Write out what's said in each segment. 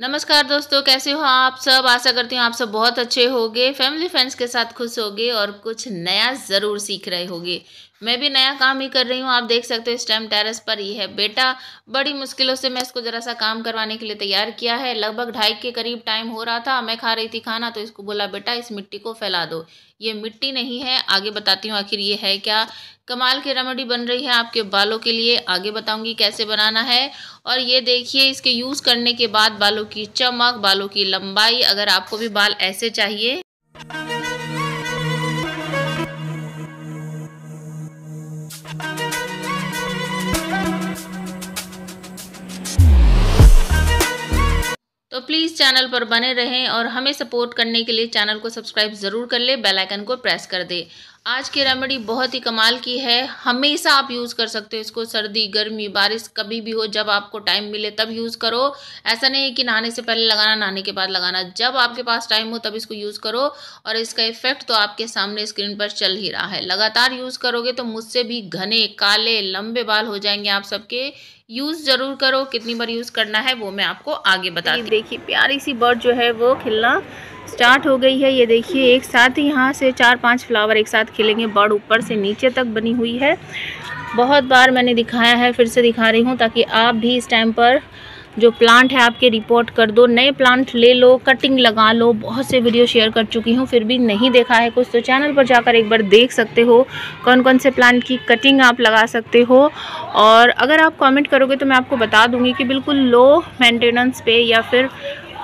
नमस्कार दोस्तों कैसे हो आप सब आशा करती हूँ आप सब बहुत अच्छे होंगे फैमिली फ्रेंड्स के साथ खुश होंगे और कुछ नया ज़रूर सीख रहे होगे मैं भी नया काम ही कर रही हूँ आप देख सकते हो इस टाइम टेरेस पर ही है बेटा बड़ी मुश्किलों से मैं इसको ज़रा सा काम करवाने के लिए तैयार किया है लगभग ढाई के करीब टाइम हो रहा था मैं खा रही थी खाना तो इसको बोला बेटा इस मिट्टी को फैला दो ये मिट्टी नहीं है आगे बताती हूँ आखिर ये है क्या कमाल की रेमेडी बन रही है आपके बालों के लिए आगे बताऊंगी कैसे बनाना है और ये देखिए इसके यूज़ करने के बाद बालों की चमक बालों की लंबाई अगर आपको भी बाल ऐसे चाहिए तो प्लीज़ चैनल पर बने रहें और हमें सपोर्ट करने के लिए चैनल को सब्सक्राइब ज़रूर कर ले बेलाइकन को प्रेस कर दे आज की रेमेडी बहुत ही कमाल की है हमेशा आप यूज़ कर सकते हो इसको सर्दी गर्मी बारिश कभी भी हो जब आपको टाइम मिले तब यूज़ करो ऐसा नहीं है कि नहाने से पहले लगाना नहाने के बाद लगाना जब आपके पास टाइम हो तब इसको यूज़ करो और इसका इफेक्ट तो आपके सामने स्क्रीन पर चल ही रहा है लगातार यूज़ करोगे तो मुझसे भी घने काले लंबे बाल हो जाएंगे आप सबके यूज़ ज़रूर करो कितनी बार यूज़ करना है वो मैं आपको आगे बता देखिए प्यारी सी बर्ड जो है वो खिलना स्टार्ट हो गई है ये देखिए एक साथ ही यहाँ से चार पांच फ्लावर एक साथ खिलेंगे बर्ड ऊपर से नीचे तक बनी हुई है बहुत बार मैंने दिखाया है फिर से दिखा रही हूँ ताकि आप भी इस टाइम पर जो प्लांट है आपके रिपोर्ट कर दो नए प्लांट ले लो कटिंग लगा लो बहुत से वीडियो शेयर कर चुकी हूँ फिर भी नहीं देखा है कुछ तो चैनल पर जाकर एक बार देख सकते हो कौन कौन से प्लांट की कटिंग आप लगा सकते हो और अगर आप कमेंट करोगे तो मैं आपको बता दूंगी कि बिल्कुल लो मेंटेनेंस पे या फिर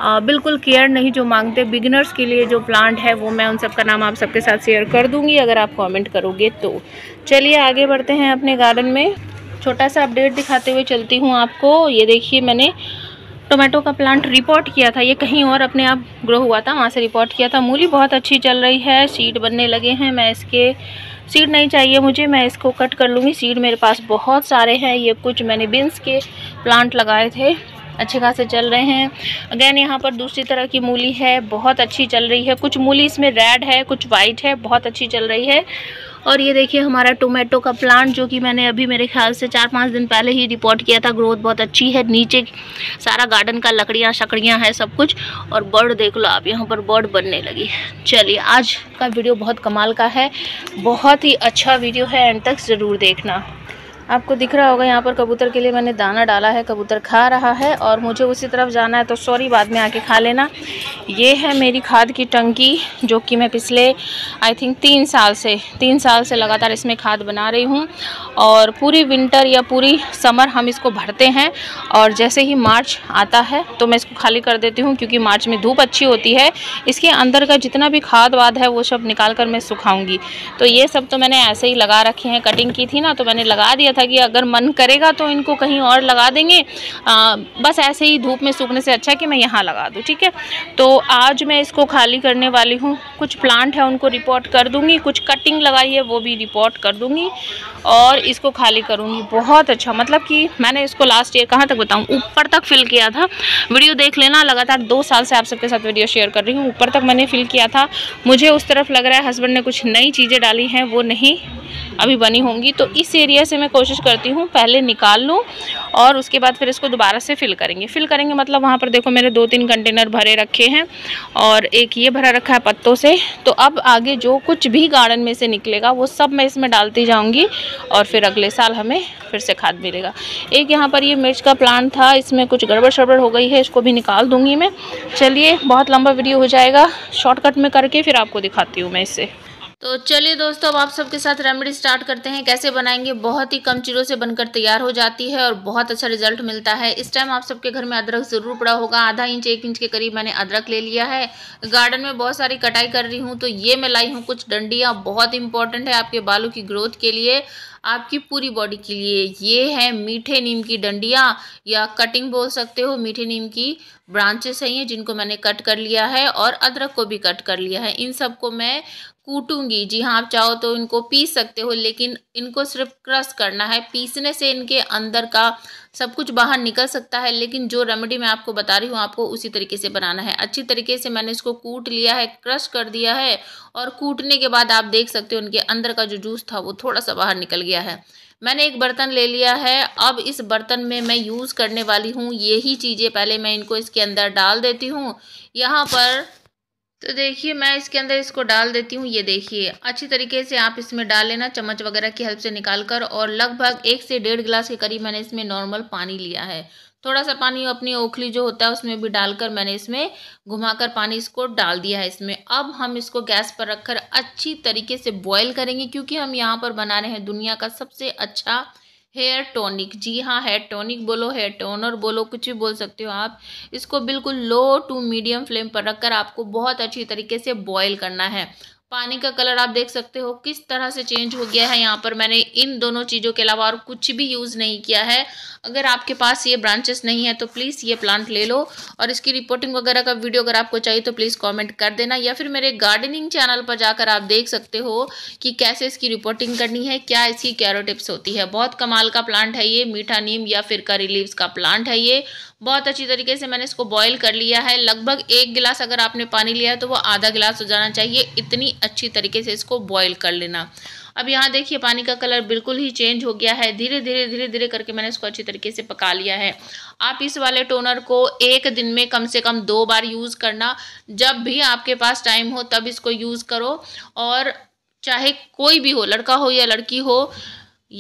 बिल्कुल केयर नहीं जो मांगते बिगिनर्स के लिए जो प्लांट है वो मैं उन सब का नाम आप सबके साथ शेयर कर दूंगी अगर आप कमेंट करोगे तो चलिए आगे बढ़ते हैं अपने गार्डन में छोटा सा अपडेट दिखाते हुए चलती हूँ आपको ये देखिए मैंने टोमेटो का प्लांट रिपोर्ट किया था ये कहीं और अपने आप ग्रो हुआ था वहाँ से रिपोर्ट किया था मूली बहुत अच्छी चल रही है सीड बनने लगे हैं मैं इसके सीड नहीं चाहिए मुझे मैं इसको कट कर लूँगी सीड मेरे पास बहुत सारे हैं ये कुछ मैंने बीन्स के प्लांट लगाए थे अच्छे खासे चल रहे हैं अगेन यहाँ पर दूसरी तरह की मूली है बहुत अच्छी चल रही है कुछ मूली इसमें रेड है कुछ वाइट है बहुत अच्छी चल रही है और ये देखिए हमारा टोमेटो का प्लांट जो कि मैंने अभी मेरे ख्याल से चार पाँच दिन पहले ही रिपोर्ट किया था ग्रोथ बहुत अच्छी है नीचे सारा गार्डन का लकड़ियाँ शकड़ियाँ है सब कुछ और बर्ड देख लो आप यहाँ पर बर्ड बनने लगी चलिए आज का वीडियो बहुत कमाल का है बहुत ही अच्छा वीडियो है एंड तक ज़रूर देखना आपको दिख रहा होगा यहाँ पर कबूतर के लिए मैंने दाना डाला है कबूतर खा रहा है और मुझे उसी तरफ जाना है तो सॉरी बाद में आके खा लेना ये है मेरी खाद की टंकी जो कि मैं पिछले आई थिंक तीन साल से तीन साल से लगातार इसमें खाद बना रही हूँ और पूरी विंटर या पूरी समर हम इसको भरते हैं और जैसे ही मार्च आता है तो मैं इसको खाली कर देती हूँ क्योंकि मार्च में धूप अच्छी होती है इसके अंदर का जितना भी खाद वाद है वो सब निकाल कर मैं सुखाऊंगी तो ये सब तो मैंने ऐसे ही लगा रखे हैं कटिंग की थी ना तो मैंने लगा दिया दिया था कि अगर मन करेगा तो इनको कहीं और लगा देंगे आ, बस ऐसे ही धूप में सूखने से अच्छा कि मैं यहाँ लगा दूँ ठीक है तो आज मैं इसको खाली करने वाली हूँ कुछ प्लांट है उनको रिपोर्ट कर दूँगी कुछ कटिंग लगाई है वो भी रिपोर्ट कर दूँगी और इसको खाली करूँगी बहुत अच्छा मतलब कि मैंने इसको लास्ट ईयर कहाँ तक बताऊँ ऊपर तक फिल किया था वीडियो देख लेना लगातार दो साल से आप सबके साथ वीडियो शेयर कर रही हूँ ऊपर तक मैंने फिल किया था मुझे उस तरफ लग रहा है हस्बैंड ने कुछ नई चीज़ें डाली हैं वो नहीं अभी बनी होंगी तो इस एरिया से मैं कोशिश करती हूँ पहले निकाल लूँ और उसके बाद फिर इसको दोबारा से फिल करेंगे फिल करेंगे मतलब वहाँ पर देखो मेरे दो तीन कंटेनर भरे रखे हैं और एक ये भरा रखा है पत्तों से तो अब आगे जो कुछ भी गार्डन में से निकलेगा वो सब मैं इसमें डालती जाऊँगी और फिर अगले साल हमें फिर से खाद मिलेगा एक यहाँ पर ये मिर्च का प्लांट था इसमें कुछ गड़बड़ शड़बड़ हो गई है इसको भी निकाल दूँगी मैं चलिए बहुत लंबा वीडियो हो जाएगा शॉर्टकट में करके फिर आपको दिखाती हूँ मैं इसे तो चलिए दोस्तों अब आप सबके साथ रेमेडी स्टार्ट करते हैं कैसे बनाएंगे बहुत ही कम चीज़ों से बनकर तैयार हो जाती है और बहुत अच्छा रिजल्ट मिलता है इस टाइम आप सबके घर में अदरक ज़रूर पड़ा होगा आधा इंच एक इंच के करीब मैंने अदरक ले लिया है गार्डन में बहुत सारी कटाई कर रही हूँ तो ये मैं लाई हूँ कुछ डंडियाँ बहुत इंपॉर्टेंट है आपके बालों की ग्रोथ के लिए आपकी पूरी बॉडी के लिए ये है मीठे नीम की डंडियाँ या कटिंग बोल सकते हो मीठे नीम की ब्रांचेस हैं जिनको मैंने कट कर लिया है और अदरक को भी कट कर लिया है इन सबको मैं कूटूंगी जी हाँ आप चाहो तो इनको पीस सकते हो लेकिन इनको सिर्फ क्रश करना है पीसने से इनके अंदर का सब कुछ बाहर निकल सकता है लेकिन जो रेमेडी मैं आपको बता रही हूँ आपको उसी तरीके से बनाना है अच्छी तरीके से मैंने इसको कूट लिया है क्रश कर दिया है और कूटने के बाद आप देख सकते हो उनके अंदर का जो जूस था वो थोड़ा सा बाहर निकल गया है मैंने एक बर्तन ले लिया है अब इस बर्तन में मैं यूज़ करने वाली हूँ यही चीज़ें पहले मैं इनको इसके अंदर डाल देती हूँ यहाँ पर तो देखिए मैं इसके अंदर इसको डाल देती हूँ ये देखिए अच्छी तरीके से आप इसमें डाल लेना चम्मच वगैरह की हेल्प से निकाल कर और लगभग एक से डेढ़ गिलास के करीब मैंने इसमें नॉर्मल पानी लिया है थोड़ा सा पानी अपनी ओखली जो होता है उसमें भी डालकर मैंने इसमें घुमाकर पानी इसको डाल दिया है इसमें अब हम इसको गैस पर रखकर अच्छी तरीके से बॉयल करेंगे क्योंकि हम यहाँ पर बना रहे हैं दुनिया का सबसे अच्छा हेयर टोनिक जी हाँ हेयर टोनिक बोलो हेयर टोनर बोलो कुछ भी बोल सकते हो आप इसको बिल्कुल लो टू मीडियम फ्लेम पर रखकर आपको बहुत अच्छी तरीके से बॉईल करना है पानी का कलर आप देख सकते हो किस तरह से चेंज हो गया है यहाँ पर मैंने इन दोनों चीज़ों के अलावा और कुछ भी यूज़ नहीं किया है अगर आपके पास ये ब्रांचेस नहीं है तो प्लीज़ ये प्लांट ले लो और इसकी रिपोर्टिंग वगैरह का वीडियो अगर आपको चाहिए तो प्लीज़ कमेंट कर देना या फिर मेरे गार्डनिंग चैनल पर जाकर आप देख सकते हो कि कैसे इसकी रिपोर्टिंग करनी है क्या इसकी कैरोटिप्स होती है बहुत कमाल का प्लांट है ये मीठा नीम या फिर करी लीव्स का प्लांट है ये बहुत अच्छी तरीके से मैंने इसको बॉयल कर लिया है लगभग एक गिलास अगर आपने पानी लिया है तो वो आधा गिलास हो जाना चाहिए इतनी अच्छी तरीके से इसको बॉईल कर लेना अब यहाँ देखिए पानी का कलर बिल्कुल ही चेंज हो गया है धीरे धीरे धीरे धीरे करके मैंने इसको अच्छी तरीके से पका लिया है आप इस वाले टोनर को एक दिन में कम से कम दो बार यूज़ करना जब भी आपके पास टाइम हो तब इसको यूज़ करो और चाहे कोई भी हो लड़का हो या लड़की हो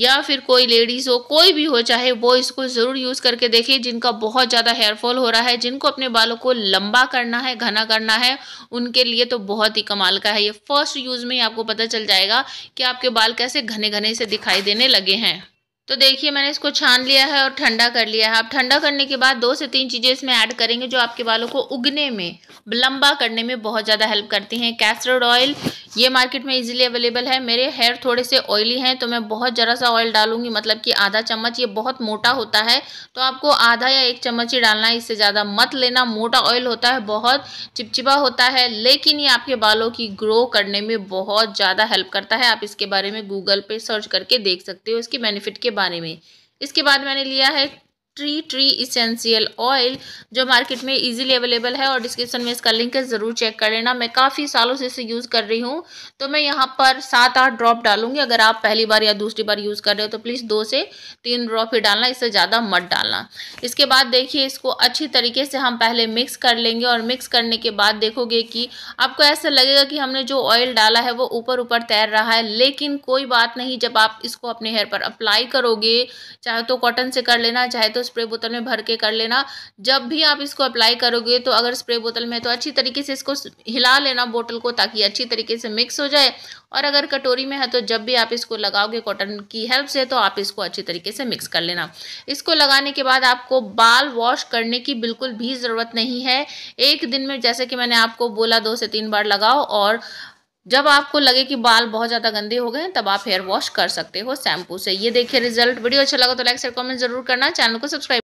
या फिर कोई लेडीज़ हो कोई भी हो चाहे वो इसको ज़रूर यूज़ करके देखें जिनका बहुत ज़्यादा हेयरफॉल हो रहा है जिनको अपने बालों को लंबा करना है घना करना है उनके लिए तो बहुत ही कमाल का है ये फर्स्ट यूज़ में ही आपको पता चल जाएगा कि आपके बाल कैसे घने घने से दिखाई देने लगे हैं तो देखिए मैंने इसको छान लिया है और ठंडा कर लिया है आप ठंडा करने के बाद दो से तीन चीज़ें इसमें ऐड करेंगे जो आपके बालों को उगने में लंबा करने में बहुत ज़्यादा हेल्प करती हैं कैस्टर्ड ऑयल ये मार्केट में इजीली अवेलेबल है मेरे हेयर थोड़े से ऑयली हैं तो मैं बहुत ज़रा सा ऑयल डालूंगी मतलब कि आधा चम्मच ये बहुत मोटा होता है तो आपको आधा या एक चम्मच ही डालना है इससे ज़्यादा मत लेना मोटा ऑयल होता है बहुत चिपचिपा होता है लेकिन ये आपके बालों की ग्रो करने में बहुत ज़्यादा हेल्प करता है आप इसके बारे में गूगल पर सर्च करके देख सकते हो इसके बेनिफिट के बारे में इसके बाद मैंने लिया है ट्री ट्री इसेंशियल ऑयल जो मार्केट में इजीली अवेलेबल है और डिस्क्रिप्शन में इसका लिंक है ज़रूर चेक कर लेना मैं काफ़ी सालों से इसे यूज़ कर रही हूँ तो मैं यहाँ पर सात आठ ड्रॉप डालूंगी अगर आप पहली बार या दूसरी बार यूज़ कर रहे हो तो प्लीज़ दो से तीन ड्रॉप ही डालना इससे ज़्यादा मत डालना इसके बाद देखिए इसको अच्छी तरीके से हम पहले मिक्स कर लेंगे और मिक्स करने के बाद देखोगे कि आपको ऐसा लगेगा कि हमने जो ऑयल डाला है वो ऊपर ऊपर तैर रहा है लेकिन कोई बात नहीं जब आप इसको अपने हेयर पर अप्लाई करोगे चाहे तो कॉटन से कर लेना चाहे तो स्प्रे बोतल में भर के कर लेना जब भी आप इसको अप्लाई करोगे तो अगर स्प्रे बोतल में तो अच्छी तरीके से इसको हिला लेना बोतल को ताकि अच्छी तरीके से मिक्स हो जाए और अगर कटोरी में है तो जब भी आप इसको लगाओगे कॉटन की हेल्प से तो आप इसको अच्छी तरीके से मिक्स कर लेना इसको लगाने के बाद आपको बाल वॉश करने की बिल्कुल भी ज़रूरत नहीं है एक दिन में जैसे कि मैंने आपको बोला दो से तीन बार लगाओ और जब आपको लगे कि बाल बहुत ज़्यादा गंदे हो गए तब आप हेयर वॉश कर सकते हो शैम्पू से ये देखिए रिजल्ट वीडियो अच्छा लगा तो लाइक शेयर कमेंट जरूर करना चैनल को सब्सक्राइब